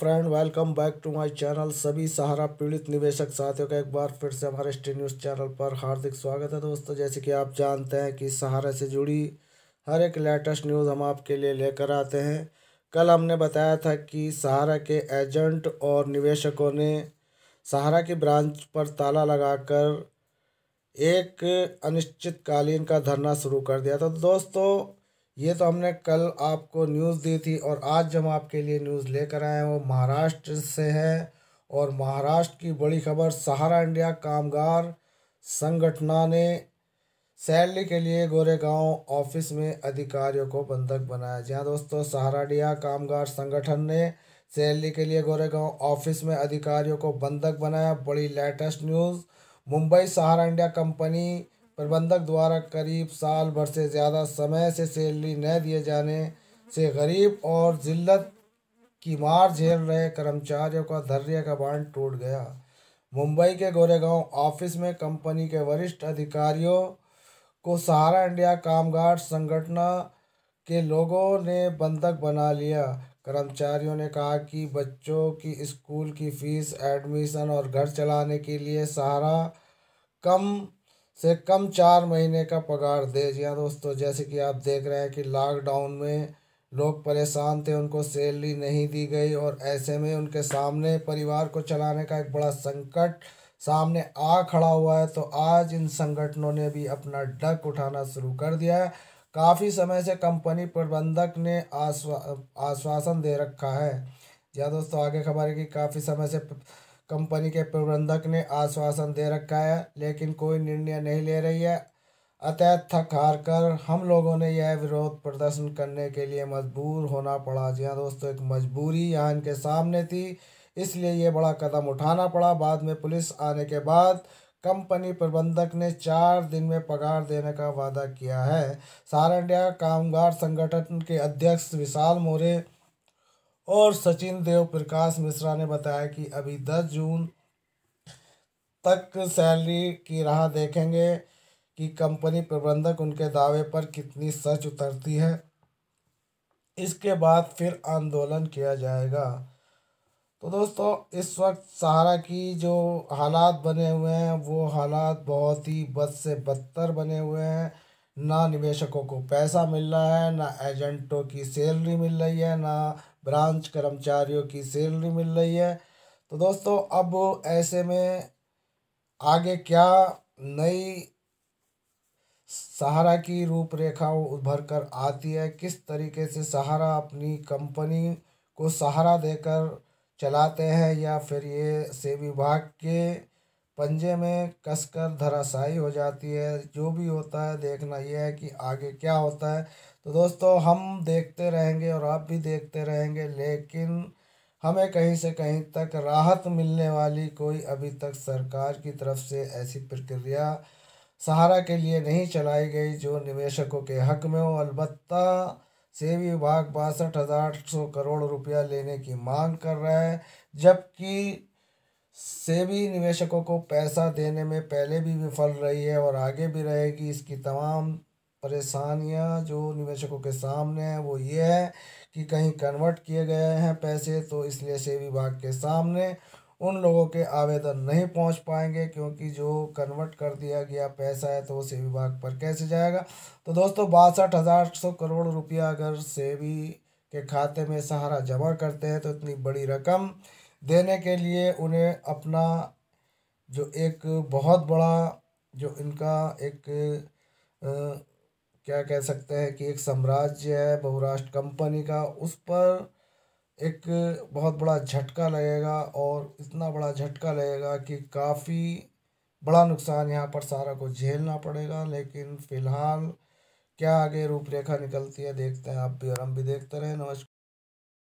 friend welcome back to my channel सभी सहारा पीड़ित निवेशक साथियों का एक बार फिर से हमारे स्टी न्यूज़ चैनल पर हार्दिक स्वागत है दोस्तों जैसे कि आप जानते हैं कि सहारा से जुड़ी हर एक लेटेस्ट न्यूज़ हम आपके लिए लेकर आते हैं कल हमने बताया था कि सहारा के एजेंट और निवेशकों ने सहारा की ब्रांच पर ताला लगाकर एक अनिश्चितकालीन का धरना शुरू कर दिया था तो दोस्तों ये तो हमने कल आपको न्यूज़ दी थी और आज हम आपके लिए न्यूज़ लेकर आए हैं वो महाराष्ट्र से है और महाराष्ट्र की बड़ी खबर सहारा इंडिया कामगार संगठना ने सैलरी के लिए गोरेगांव ऑफिस में अधिकारियों को बंधक बनाया जी हाँ दोस्तों सहारा इंडिया कामगार संगठन ने सैलरी के लिए गोरेगांव ऑफिस में अधिकारियों को बंधक बनाया बड़ी latest news Mumbai Sahara India company प्रबंधक द्वारा करीब साल भर से ज़्यादा समय से सैलरी न दिए जाने से गरीब और जिल्लत की मार झेल रहे कर्मचारियों का धैर्य का बांध टूट गया मुंबई के गोरेगांव ऑफिस में कंपनी के वरिष्ठ अधिकारियों को सहारा इंडिया कामगार संगठना के लोगों ने बंधक बना लिया कर्मचारियों ने कहा कि बच्चों की स्कूल की फीस एडमिशन और घर चलाने के लिए सहारा कम से कम चार महीने का पगार दे दिया हाँ दोस्तों जैसे कि आप देख रहे हैं कि लॉकडाउन में लोग परेशान थे उनको सैलरी नहीं दी गई और ऐसे में उनके सामने परिवार को चलाने का एक बड़ा संकट सामने आ खड़ा हुआ है तो आज इन संगठनों ने भी अपना डक उठाना शुरू कर दिया है काफ़ी समय से कंपनी प्रबंधक ने आश्वा आश्वासन दे रखा है या हाँ दोस्तों आगे खबर है कि काफ़ी समय से प... कंपनी के प्रबंधक ने आश्वासन दे रखा है लेकिन कोई निर्णय नहीं ले रही है अतः थक हार कर हम लोगों ने यह विरोध प्रदर्शन करने के लिए मजबूर होना पड़ा जी हाँ दोस्तों एक मजबूरी यहाँ इनके सामने थी इसलिए ये बड़ा कदम उठाना पड़ा बाद में पुलिस आने के बाद कंपनी प्रबंधक ने चार दिन में पगार देने का वादा किया है सारंडिया कामगार संगठन के अध्यक्ष विशाल मोरे और सचिन देव प्रकाश मिश्रा ने बताया कि अभी दस जून तक सैलरी की राह देखेंगे कि कंपनी प्रबंधक उनके दावे पर कितनी सच उतरती है इसके बाद फिर आंदोलन किया जाएगा तो दोस्तों इस वक्त सहारा की जो हालात बने हुए हैं वो हालात बहुत ही बद से बदतर बने हुए हैं ना निवेशकों को पैसा मिल रहा है ना एजेंटों की सैलरी मिल रही है ना ब्रांच कर्मचारियों की सैलरी मिल रही है तो दोस्तों अब ऐसे में आगे क्या नई सहारा की रूपरेखा उभर कर आती है किस तरीके से सहारा अपनी कंपनी को सहारा देकर चलाते हैं या फिर ये से विभाग के पंजे में कसकर धराशायी हो जाती है जो भी होता है देखना यह है कि आगे क्या होता है तो दोस्तों हम देखते रहेंगे और आप भी देखते रहेंगे लेकिन हमें कहीं से कहीं तक राहत मिलने वाली कोई अभी तक सरकार की तरफ से ऐसी प्रक्रिया सहारा के लिए नहीं चलाई गई जो निवेशकों के हक में हो अलबत् सेवी विभाग बासठ हज़ार सौ करोड़ रुपया लेने की मांग कर रहा है जबकि सेबी निवेशकों को पैसा देने में पहले भी विफल रही है और आगे भी रहेगी इसकी तमाम परेशानियां जो निवेशकों के सामने हैं वो ये है कि कहीं कन्वर्ट किए गए हैं पैसे तो इसलिए सेबी विभाग के सामने उन लोगों के आवेदन नहीं पहुंच पाएंगे क्योंकि जो कन्वर्ट कर दिया गया पैसा है तो वो सेवी विभाग पर कैसे जाएगा तो दोस्तों बासठ हज़ार सौ करोड़ रुपया अगर सेबी के खाते में सहारा जमा करते हैं तो इतनी बड़ी रकम देने के लिए उन्हें अपना जो एक बहुत बड़ा जो इनका एक आ, क्या कह सकते हैं कि एक साम्राज्य है बहुराष्ट्र कंपनी का उस पर एक बहुत बड़ा झटका लगेगा और इतना बड़ा झटका लगेगा कि काफ़ी बड़ा नुकसान यहाँ पर सारा को झेलना पड़ेगा लेकिन फ़िलहाल क्या आगे रूपरेखा निकलती है देखते हैं आप भी और हम भी देखते रहे नमस्कार